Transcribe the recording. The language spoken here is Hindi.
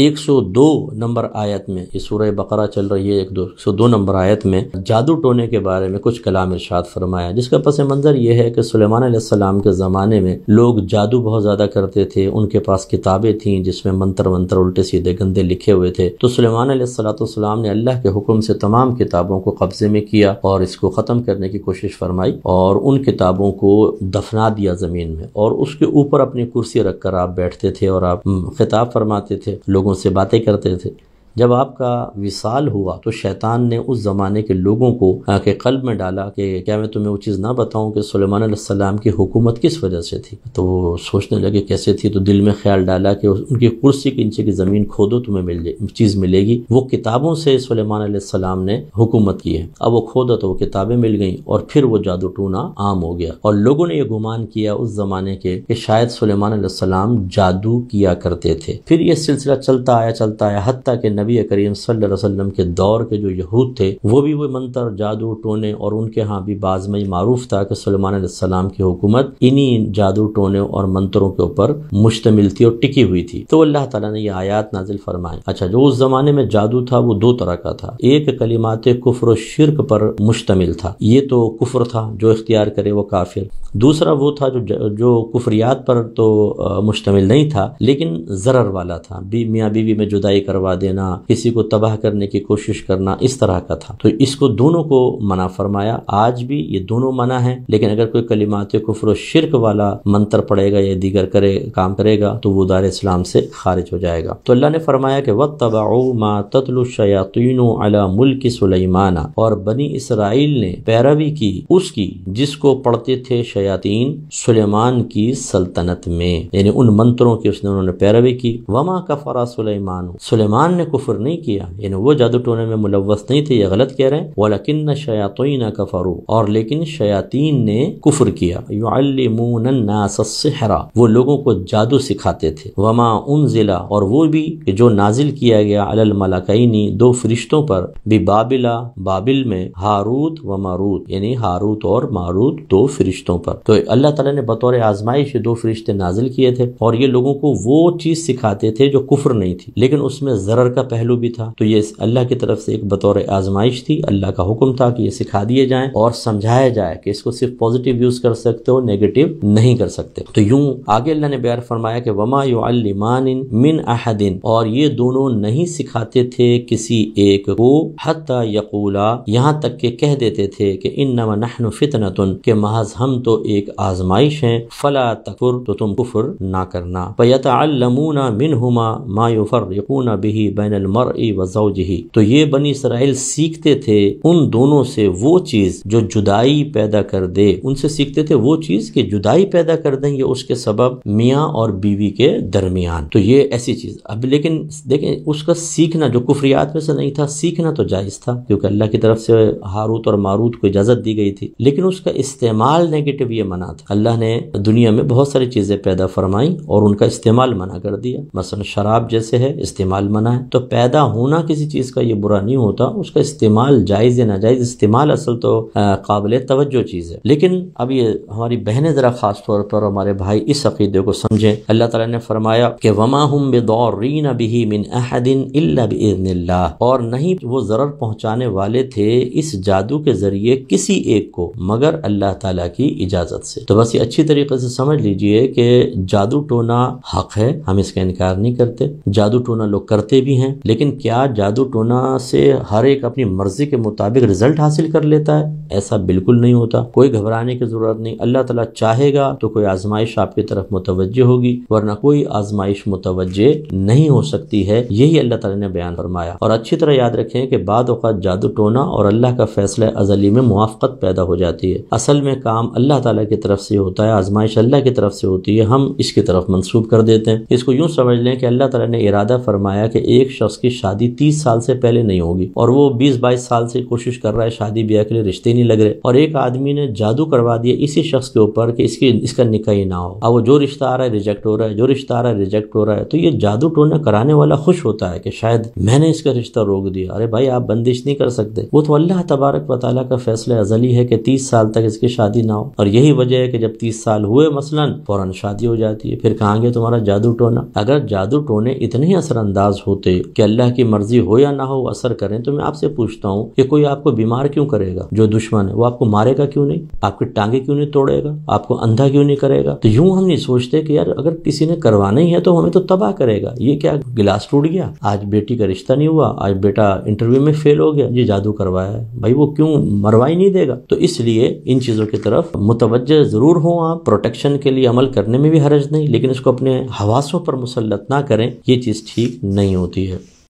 102 नंबर आयत में ये सूर्य बकरा चल रही है एक दो एक सौ दो नंबर आयत में जादू टोने के बारे में कुछ कलाम इर्शाद फरमाया जिसका पस मंज़र ये है कि सलेमान के ज़माने में लोग जादू बहुत ज़्यादा करते थे उनके पास किताबें थीं जिसमें मंत्र मंत्र उल्टे सीधे गंदे लिखे हुए थे तो सलेमान सलाम ने अल्लाह के हुक्म से तमाम किताबों को कब्ज़े में किया और इसको ख़त्म करने की कोशिश फरमाई और उन किताबों को दफना दिया ज़मीन में और उसके ऊपर अपनी कुर्सी रख आप बैठते थे और आप हम्म, खिताब फरमाते थे लोग लोगों से बातें करते थे जब आपका विशाल हुआ तो शैतान ने उस ज़माने के लोगों को के कल्ब में डाला कि क्या मैं तुम्हें वो चीज़ ना बताऊं कि सलेमान की हुकूमत किस वजह से थी तो सोचने लगे कैसे थी तो दिल में ख्याल डाला कि उनकी कुर्सी के नीचे की ज़मीन खोदो तुम्हें मिल चीज़ मिलेगी वो किताबों से सलेमान ने हुकूमत की है अब वो खोदा तो वो किताबें मिल गई और फिर वो जादू टूना आम हो गया और लोगों ने यह गुमान किया उस ज़माने के कि शायद सलेमान जादू किया करते थे फिर यह सिलसिला चलता आया चलता आया हती के नबी करीम वसल्लम के दौर के जो यहूद थे वो भी वो मंत्र जादू टोने और उनके यहाँ भी बाजमई मारूफ था कि सलमान की हुकूमत इन्हीं जादू टोने और मंत्रों के ऊपर मुश्तमिल थी और टिकी हुई थी तो अल्लाह तला ने यह आयात नाजिल फरमाए अच्छा जो उस जमाने में जादू था वो दो तरह का था एक कलिमात कुफर शिरक पर मुश्तमिल था ये तो कुफर था जो इख्तियार करे वो काफिर दूसरा वो था जो जो कुफरियात पर तो मुश्तमिल नहीं था लेकिन जरर वाला था बी मियाँ बीवी में जुदाई करवा देना करना किसी को तबाह करने की कोशिश करना इस तरह का था तो इसको दोनों को मना फरमाया आज भी ये दोनों मना है लेकिन अगर कोई कलिमात कुफर शिरक वाला मंत्र पड़ेगा या दीगर करे काम करेगा तो वो दार इस्लाम से खारिज हो जाएगा तो अल्लाह ने फरमाया कि वत तबा ततलशयातिन अला मुल्क सुलेमाना और बनी इसराइल ने पैरवी की उसकी जिसको पढ़ते थे शयातीन सुलेमान की सल्तनत में यानी उन मंत्रों की उसने उन्होंने पैरवी की वमा कफरा सुलेमान सुलेमान ने कुफर नहीं किया यानी वो जादू टोने में मुलवस नहीं थे ये गलत कह रहे हैं वालकिन का कफरू और लेकिन शयातीन ने कुफर किया युमूनहरा वो लोगों को जादू सिखाते थे वमा उन जिला और वो भी जो नाजिल किया गया अल मलाकईनी दो फरिश्तों पर भी बाबिला बाबिल में हारूत व मारूत यानी हारूत और मारूत दो फरिश्तों पर तो अल्लाह तला ने बतौर आजमाइश दो फरिश्ते नाजिल किए थे और ये लोगों को वो चीज सिखाते थे जो कुफर नहीं थी लेकिन उसमें जरर का पहलू भी था तो ये अल्लाह की तरफ से एक बतौर आजमाइश थी अल्लाह का हुक्म था कि ये सिखा दिए जाए और समझाया जाए कि इसको सिर्फ पॉजिटिव यूज़ कर सकते हो नेगेटिव नहीं कर सकते तो यूं आगे अल्लाह ने बयान फरमाया कि वमा युमान मिन अहदिन और ये दोनों नहीं सिखाते थे किसी एक को हत्ता यकूला यहाँ तक के कह देते थे कि इन नहनु फितनतुन के महज हम तो एक आजमाइश है फला तकुर तो तुम कुफर ना करना पयता मिन हुमा मायुफर बिही बैन मर वजह तो ये बनी इसराइल सीखते थे उन दोनों से वो चीज जो जुदाई पैदा कर दे उनसे सीखते थे वो चीज कि जुदाई पैदा कर देंगे उसके सबब मियाँ और बीवी के दरमियान तो ये ऐसी चीज अब लेकिन देखें उसका सीखना जो कुफरियात में से नहीं था सीखना तो जायज था क्योंकि अल्लाह की तरफ से हारूत और मारूत को इजाजत दी गई थी लेकिन उसका इस्तेमाल नेगेटिव ये मना था अल्लाह ने दुनिया में बहुत सारी चीजें पैदा फरमाई और उनका इस्तेमाल मना कर दिया मसलन शराब जैसे है इस्तेमाल मना है तो पैदा होना किसी चीज़ का ये बुरा नहीं होता उसका इस्तेमाल जायज़ या नाजायज़ इस्तेमाल असल तो काबिल तवज्जो चीज़ है लेकिन अब ये हमारी बहनें ज़रा ख़ास तौर पर हमारे भाई इस अकीदे को समझें अल्लाह ताला ने फरमाया कि वमा हम बेदौरीन अभी मिन अहदिन इल्ला और नहीं वो ज़र पहुँचाने वाले थे इस जादू के ज़रिए किसी एक को मगर अल्लाह तला की इजाज़त से तो बस ये अच्छी तरीके से समझ लीजिए कि जादू टोना हक है हम इसका इनकार नहीं करते जादू टोना लोग करते भी हैं हैं लेकिन क्या जादू टोना से हर एक अपनी मर्जी के मुताबिक रिजल्ट हासिल कर लेता है ऐसा बिल्कुल नहीं होता कोई घबराने की जरूरत नहीं अल्लाह तला चाहेगा तो कोई आजमाइश आपकी तरफ मुतवजह होगी वरना कोई आजमाइश मुतवजह नहीं हो सकती है यही अल्लाह तला ने बयान फरमाया और अच्छी तरह याद रखें कि बाद अवत जादू टोना और अल्लाह का फैसला अजली में मुआफ़त पैदा हो जाती है असल में काम अल्लाह तला की तरफ से होता है आजमाइश अल्लाह की तरफ से होती है हम इसकी तरफ मनसूब कर देते हैं इसको यूँ समझ लें कि अल्लाह तला ने इरादा फरमाया कि एक शख्स की शादी तीस साल से पहले नहीं होगी और वो बीस बाईस साल से कोशिश कर रहा है शादी ब्याह के लिए रिश्ते नहीं लग रहे और एक आदमी ने जादू करवा दिया इसी शख्स के ऊपर कि इसकी इसका निकाह ही ना हो अब वो जो रिश्ता आ रहा है रिजेक्ट हो रहा है जो रिश्ता आ रहा है रिजेक्ट हो रहा है तो ये जादू टोना कराने वाला खुश होता है कि शायद मैंने इसका रिश्ता रोक दिया अरे भाई आप बंदिश नहीं कर सकते वो तो अल्लाह तबारक वाली का फैसला अजली है कि तीस साल तक इसकी शादी ना हो और यही वजह है कि जब तीस साल हुए मसलन फौरन शादी हो जाती है फिर कहाँगे तुम्हारा जादू टोना अगर जादू टोने इतने ही असरअंदाज होते कि अल्लाह की मर्जी हो या ना हो असर करें तो मैं आपसे पूछता हूँ कि कोई आपको बीमार क्यों करेगा जो दुश्मन है वो आपको मारेगा क्यों नहीं आपकी टांगे क्यों नहीं तोड़ेगा आपको अंधा क्यों नहीं करेगा तो यूं हम नहीं सोचते कि यार अगर किसी ने करवाना ही है तो हमें तो तबाह करेगा ये क्या गिलास टूट गया आज बेटी का रिश्ता नहीं हुआ आज बेटा इंटरव्यू में फेल हो गया ये जादू करवाया है भाई वो क्यों मरवा ही नहीं देगा तो इसलिए इन चीजों की तरफ मुतवजह जरूर हो आप प्रोटेक्शन के लिए अमल करने में भी हरज नहीं लेकिन इसको अपने हवासों पर मुसलत ना करें ये चीज ठीक नहीं होती है